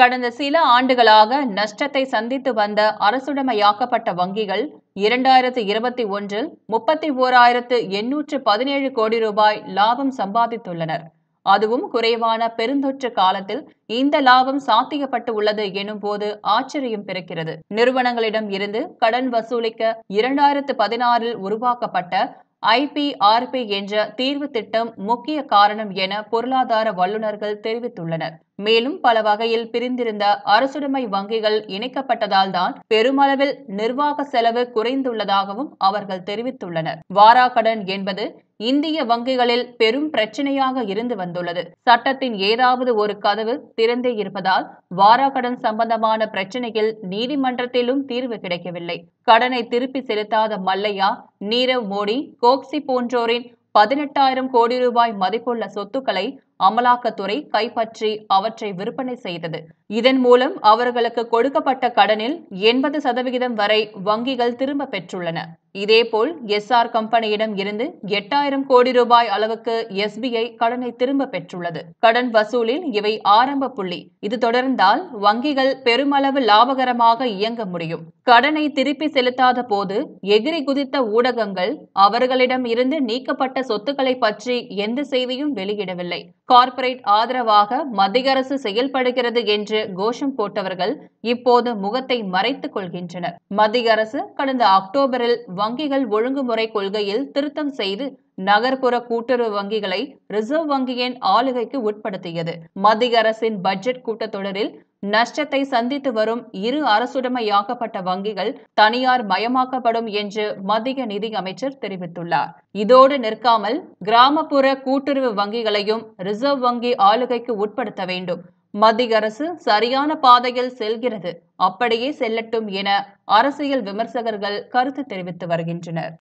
கடந்த சில ஆண்டுகளாக நஷ்டத்தை சந்தித்து வந்த அரசுடமையாக்கப்பட்ட வங்கிகள் இரண்டாயிரத்து இருபத்தி ஒன்றில் முப்பத்தி ஓராயிரத்து எண்ணூற்று பதினேழு கோடி ரூபாய் லாபம் சம்பாதித்துள்ளனர் அதுவும் குறைவான பெருந்தொற்று காலத்தில் இந்த லாபம் சாத்தியப்பட்டு உள்ளது எனும் போது ஆச்சரியம் பிறக்கிறது நிறுவனங்களிடம் இருந்து கடன் வசூலிக்க இரண்டாயிரத்து பதினாறில் உருவாக்கப்பட்ட ஐபிஆர்பி என்ற தீர்வு திட்டம் முக்கிய காரணம் என பொருளாதார வல்லுநர்கள் தெரிவித்துள்ளனர் மேலும் பல வகையில் பிரிந்திருந்த அரசுடைமை வங்கிகள் இணைக்கப்பட்டதால் தான் பெருமளவில் நிர்வாக செலவு குறைந்துள்ளதாகவும் அவர்கள் தெரிவித்துள்ளனர் வாராக்கடன் என்பது இந்திய வங்கிகளில் பெரும் பிரச்சனையாக இருந்து வந்துள்ளது சட்டத்தின் ஏதாவது ஒரு கதவு திறந்தே இருப்பதால் வாராக்கடன் சம்பந்தமான பிரச்சனையில் நீதிமன்றத்திலும் தீர்வு கிடைக்கவில்லை கடனை திருப்பி செலுத்தாத மல்லையா நீரவ் மோடி கோக்சி போன்றோரின் பதினெட்டாயிரம் கோடி ரூபாய் மதிப்புள்ள சொத்துக்களை அமலாக்கத்துறை கைப்பற்றி அவற்றை விற்பனை செய்தது இதன் மூலம் அவர்களுக்கு கொடுக்கப்பட்ட கடனில் எண்பது சதவிகிதம் வரை வங்கிகள் திரும்ப பெற்றுள்ளன இதேபோல் எஸ்ஆர் கம்பெனியிடம் இருந்து எட்டாயிரம் கோடி ரூபாய் அளவுக்கு எஸ்பிஐ கடனை திரும்ப பெற்றுள்ளது கடன் வசூலில் இவை ஆரம்ப புள்ளி இது தொடர்ந்தால் வங்கிகள் பெருமளவு லாபகரமாக இயங்க முடியும் கடனை திருப்பி செலுத்தாத போது எகிரி குதித்த ஊடகங்கள் அவர்களிடம் இருந்து நீக்கப்பட்ட சொத்துக்களை பற்றி எந்த செய்தியும் வெளியிடவில்லை கார்ப்பரேட் ஆதரவாக மத்திய அரசு செயல்படுகிறது என்று கோஷம் போட்டவர்கள் இப்போது முகத்தை மறைத்துக் கொள்கின்றனர் மத்திய அரசு கடந்த அக்டோபரில் வங்கிகள் ஒழுங்குமுறை கொள்கையில் திருத்தம் செய்து நகர்ப்புற கூட்டுறவு வங்கிகளை ரிசர்வ் வங்கியின் ஆளுகைக்கு உட்படுத்தியது மத்திய அரசின் பட்ஜெட் கூட்டத்தொடரில் நஷ்டத்தை சந்தித்து வரும் இரு அரசுடைமையாக்கப்பட்ட வங்கிகள் தனியார் மயமாக்கப்படும் என்று மத்திய நிதி அமைச்சர் தெரிவித்துள்ளார் இதோடு நிற்காமல் கிராமப்புற கூட்டுறவு வங்கிகளையும் ரிசர்வ் வங்கி ஆளுகைக்கு உட்படுத்த வேண்டும் மத்திய அரசு சரியான பாதையில் செல்கிறது அப்படியே செல்லட்டும் என அரசியல் விமர்சகர்கள் கருத்து தெரிவித்து வருகின்றனர்